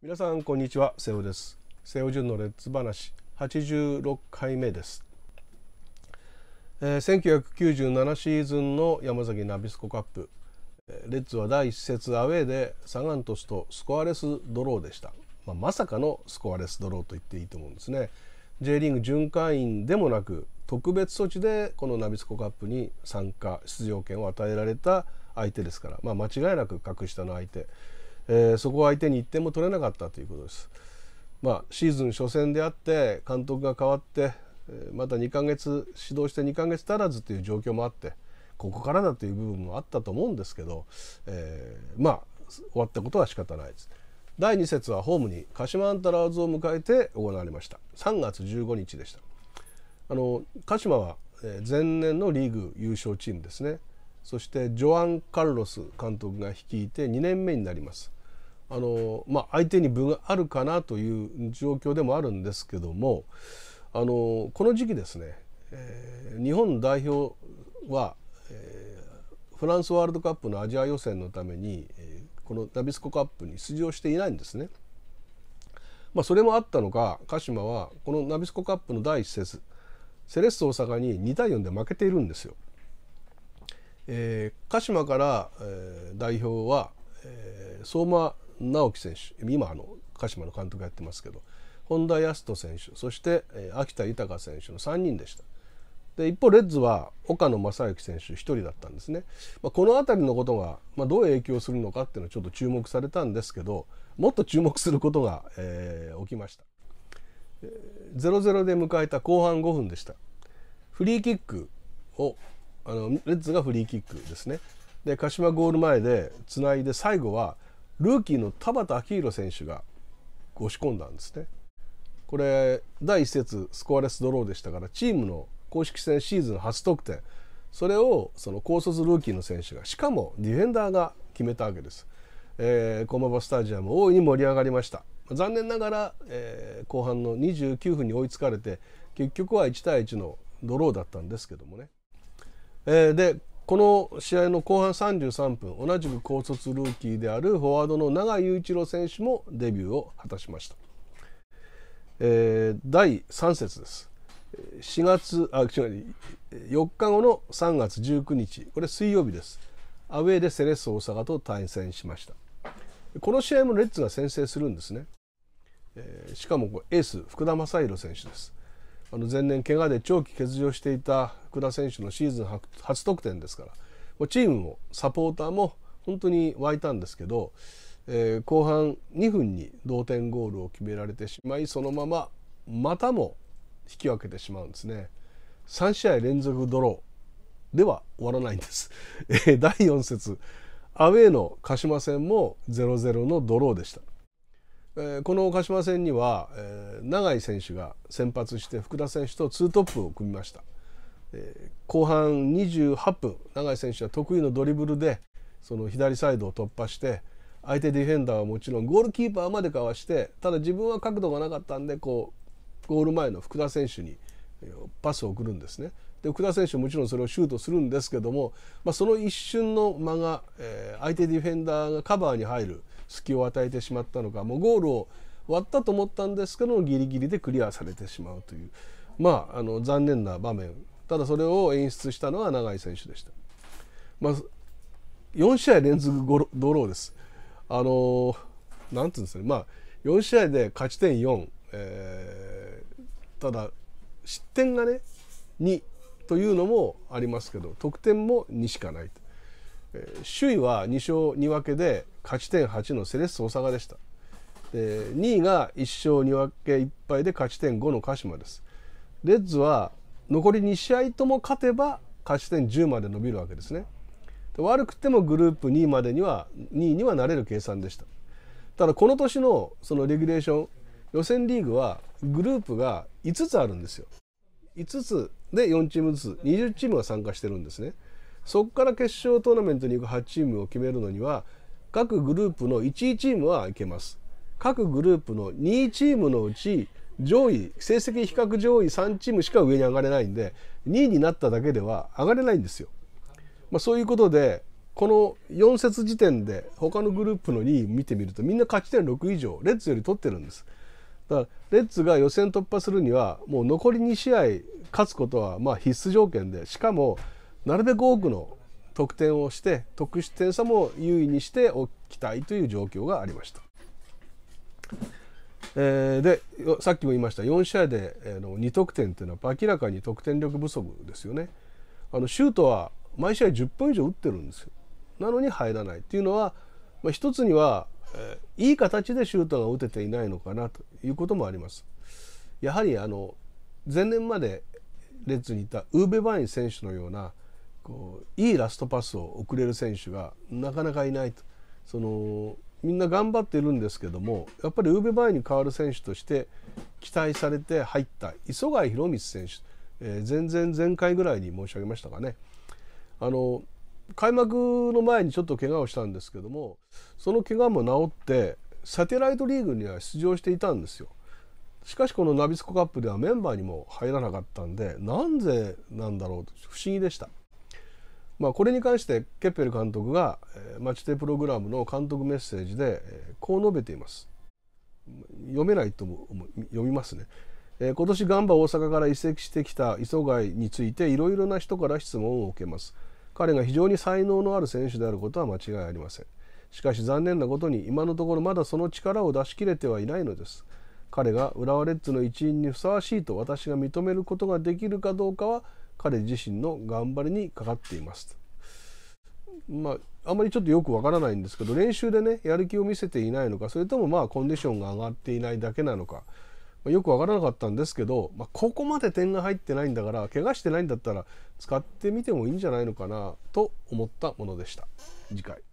皆さんこんにちは瀬尾です瀬尾潤のレッツ話86回目です、えー、1997シーズンの山崎ナビスコカップレッツは第一節アウェーでサガン鳥栖とスコアレスドローでした、まあ、まさかのスコアレスドローと言っていいと思うんですね J リーグ巡回員でもなく特別措置でこのナビスコカップに参加出場権を与えられた相手ですから、まあ、間違いなく格下の相手えー、そこを相手に1点も取れなかったということです。まあ、シーズン初戦であって監督が変わってまた2ヶ月指導して2ヶ月足らずという状況もあってここからだという部分もあったと思うんですけど、えー、まあ終わったことは仕方ないです。第2節はホームに鹿島アンタラーズを迎えて行われました3月15日でしたあの鹿島は前年のリーグ優勝チームですねそしてジョアン・カルロス監督が率いて2年目になりますあの、まあ、相手に分があるかなという状況でもあるんですけどもあのこの時期ですね、えー、日本代表は、えー、フランスワールドカップのアジア予選のために、えー、このナビスコカップに出場していないんですね。まあ、それもあったのか鹿島はこのナビスコカップの第1節セレッソ大阪に2対4で負けているんですよ。えー、鹿島から、えー、代表は、えー、相馬直樹選手今あの鹿島の監督やってますけど本田康人選手そして、え秋田豊選手の3人でした。で一方レッズは岡野正幸選手1人だったんですね、まあ、この辺りのことが、まあ、どう影響するのかっていうのはちょっと注目されたんですけどもっと注目することが、えー、起きました、え0-0で迎えた後半5分でしたフリーキックをあのレッズがフリーキックですねで鹿島ゴール前でつないで最後はルーキーの田畑昭弘選手が押し込んだんですね。これ第1節スコアレスドローでしたからチームの公式戦シーズン初得点それをその高卒ルーキーの選手がしかもディフェンダーが決めたわけです。えー、駒場スタジアム大いに盛り上がりました残念ながら、えー、後半の29分に追いつかれて結局は1対1のドローだったんですけどもね、えー、でこの試合の後半33分同じく高卒ルーキーであるフォワードの永井雄一郎選手もデビューを果たしました、えー、第3節です4月あ違う4日後の3月19日これ水曜日ですアウェーでセレッソ大阪と対戦しましたこの試合もレッツが先制するんですね、えー、しかもエース福田正宏選手ですあの前年怪我で長期欠場していた福田選手のシーズン初得点ですからチームもサポーターも本当に沸いたんですけど、えー、後半2分に同点ゴールを決められてしまいそのまままたも引き分けてしまうんですね。3試合連続ドローでは終わらないんです。第4節アウェーの鹿島戦も0-0のドローでした。この鹿島戦には永井選手が先発して福田選手とツートップを組みました。後半28分永井選手は得意のドリブルでその左サイドを突破して相手ディフェンダーはもちろんゴールキーパーまでかわしてただ自分は角度がなかったんでこうゴール前の福田選手にパスを送るんですね。で福田選手もちろんそれをシュートするんですけども、まあ、その一瞬の間が、えー、相手ディフェンダーがカバーに入る隙を与えてしまったのかもうゴールを割ったと思ったんですけどギリギリでクリアされてしまうという、まあ、あの残念な場面ただそれを演出したのは永井選手でした、まあ、4試合連続ドローですあのなんていうんですねまあ4試合で勝ち点4、えー、ただ失点がね2というのもありますけど得点も2しかないと、えー、首位は2勝2分けで勝ち点8のセレッソ大阪でしたで2位が1勝2分け1敗で勝ち点5の鹿島ですレッズは残り2試合とも勝てば勝ち点10まで伸びるわけですね悪くてもグループ2位までには2位にはなれる計算でしたただこの年のそのレギュレーション予選リーグはグループが5つあるんですよ5つで4チームずつ20チームが参加してるんですねそこから決勝トーナメントに行く8チームを決めるのには各グループの1位チームはいけます各グループの2位チームのうち上位成績比較上位3チームしか上に上がれないんで2位になっただけでは上がれないんですよ。まあ、そういうことでこの4節時点で他のグループの2位見てみるとみんな勝ち点6以上レッツより取ってるんです。だからレッツが予選突破するにはもう残り2試合勝つことはま必須条件でしかもなるべく多くの得点をして得失点差も優位にしておきたいという状況がありました。えー、でさっきも言いました4試合で、えの2得点というのは明らかに得点力不足ですよねあのシュートは毎試合10分以上打ってるんですよなのに入らないっていうのは、まあ、一つには、えー、いい形でシュートが打てていないのかなということもありますやはりあの前年までレッズにいたウーベ・バイン選手のようなこういいラストパスを送れる選手がなかなかいないとそのみんな頑張ってるんですけどもやっぱりウーベバイに代わる選手として期待されて入った磯貝博光選手、えー、前々前回ぐらいに申し上げましたかねあの開幕の前にちょっと怪我をしたんですけどもその怪我も治ってサテライトリーグには出場していたんですよしかしこのナビスコカップではメンバーにも入らなかったんでなんでなんだろうと不思議でしたまあ、これに関してケッペル監督が、えー、マチテプログラムの監督メッセージで、こう述べています読めないとも読みますね、えー、今年ガンバ大阪から移籍してきた磯貝についていろいろな人から質問を受けます彼が非常に才能のある選手であることは間違いありませんしかし残念なことに今のところまだその力を出し切れてはいないのです彼が浦和レッズの一員にふさわしいと私が認めることができるかどうかは彼自身の頑張りにかかっています。まあ、あまりちょっとよくわからないんですけど練習でねやる気を見せていないのかそれともまあコンディションが上がっていないだけなのか、まあ、よくわからなかったんですけど、まあ、ここまで点が入ってないんだから怪我してないんだったら使ってみてもいいんじゃないのかなと思ったものでした次回。